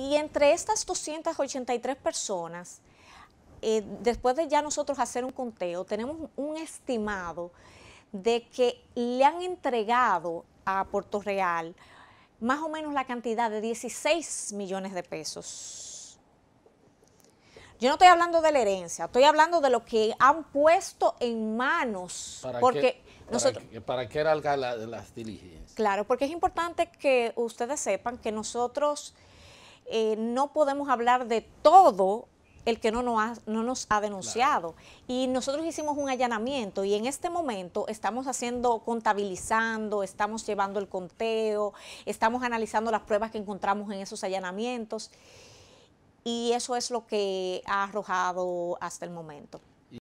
Y entre estas 283 personas, eh, después de ya nosotros hacer un conteo, tenemos un estimado de que le han entregado a Puerto Real más o menos la cantidad de 16 millones de pesos. Yo no estoy hablando de la herencia, estoy hablando de lo que han puesto en manos. ¿Para porque qué, para nosotros, qué, ¿Para qué era las diligencias? Claro, porque es importante que ustedes sepan que nosotros eh, no podemos hablar de todo el que no nos ha, denunciado. Y nosotros hicimos un allanamiento y en este momento estamos haciendo, contabilizando, estamos llevando el conteo, estamos analizando las pruebas que encontramos en esos allanamientos y eso es lo que ha arrojado hasta el momento.